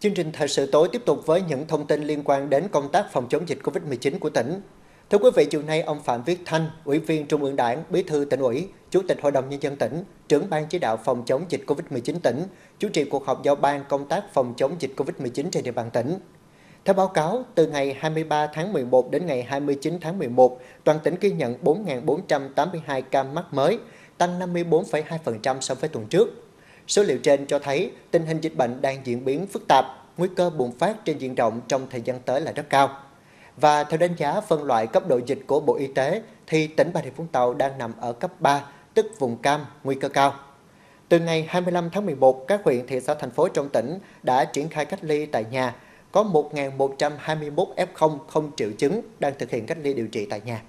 Chương trình Thời sự tối tiếp tục với những thông tin liên quan đến công tác phòng chống dịch COVID-19 của tỉnh. Thưa quý vị, chiều nay ông Phạm Viết Thanh, Ủy viên Trung ương Đảng, Bí thư tỉnh ủy, Chủ tịch Hội đồng Nhân dân tỉnh, trưởng ban chỉ đạo phòng chống dịch COVID-19 tỉnh, chủ trì cuộc họp giao ban công tác phòng chống dịch COVID-19 trên địa bàn tỉnh. Theo báo cáo, từ ngày 23 tháng 11 đến ngày 29 tháng 11, toàn tỉnh ghi nhận 4.482 ca mắc mới, tăng 54,2% so với tuần trước. Số liệu trên cho thấy tình hình dịch bệnh đang diễn biến phức tạp, nguy cơ bùng phát trên diện rộng trong thời gian tới là rất cao. Và theo đánh giá phân loại cấp độ dịch của Bộ Y tế thì tỉnh Bà Rịa Vũng Tàu đang nằm ở cấp 3, tức vùng cam, nguy cơ cao. Từ ngày 25 tháng 11, các huyện, thị xã, thành phố trong tỉnh đã triển khai cách ly tại nhà, có 1.121 F0 không triệu chứng đang thực hiện cách ly điều trị tại nhà.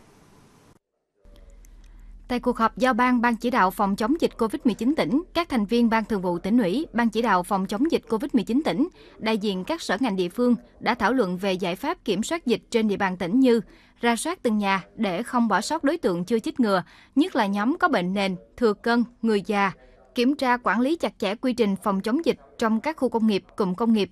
Tại cuộc họp giao ban Ban chỉ đạo phòng chống dịch COVID-19 tỉnh, các thành viên Ban thường vụ tỉnh ủy, Ban chỉ đạo phòng chống dịch COVID-19 tỉnh, đại diện các sở ngành địa phương đã thảo luận về giải pháp kiểm soát dịch trên địa bàn tỉnh như ra soát từng nhà để không bỏ sót đối tượng chưa chích ngừa, nhất là nhóm có bệnh nền, thừa cân, người già, kiểm tra quản lý chặt chẽ quy trình phòng chống dịch trong các khu công nghiệp, cụm công nghiệp,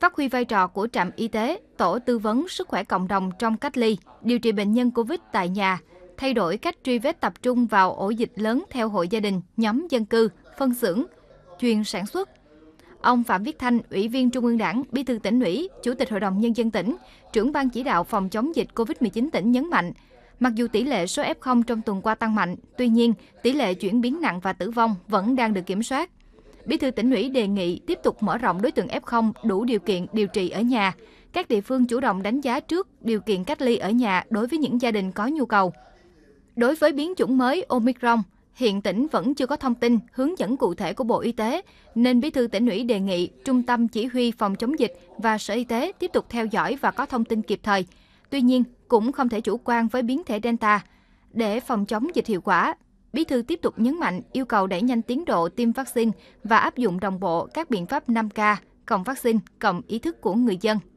phát huy vai trò của trạm y tế, tổ tư vấn sức khỏe cộng đồng trong cách ly, điều trị bệnh nhân COVID tại nhà, thay đổi cách truy vết tập trung vào ổ dịch lớn theo hộ gia đình, nhóm dân cư, phân xưởng, chuyên sản xuất. Ông Phạm Viết Thanh, Ủy viên Trung ương Đảng, Bí thư tỉnh ủy, Chủ tịch Hội đồng Nhân dân tỉnh, trưởng ban chỉ đạo phòng chống dịch COVID-19 tỉnh nhấn mạnh, mặc dù tỷ lệ số F0 trong tuần qua tăng mạnh, tuy nhiên tỷ lệ chuyển biến nặng và tử vong vẫn đang được kiểm soát. Bí thư tỉnh ủy đề nghị tiếp tục mở rộng đối tượng F0 đủ điều kiện điều trị ở nhà. Các địa phương chủ động đánh giá trước điều kiện cách ly ở nhà đối với những gia đình có nhu cầu, Đối với biến chủng mới Omicron, hiện tỉnh vẫn chưa có thông tin hướng dẫn cụ thể của Bộ Y tế, nên Bí thư tỉnh ủy đề nghị Trung tâm Chỉ huy Phòng chống dịch và Sở Y tế tiếp tục theo dõi và có thông tin kịp thời. Tuy nhiên, cũng không thể chủ quan với biến thể Delta. Để phòng chống dịch hiệu quả, Bí thư tiếp tục nhấn mạnh yêu cầu đẩy nhanh tiến độ tiêm vaccine và áp dụng đồng bộ các biện pháp 5K, cộng vaccine, cộng ý thức của người dân.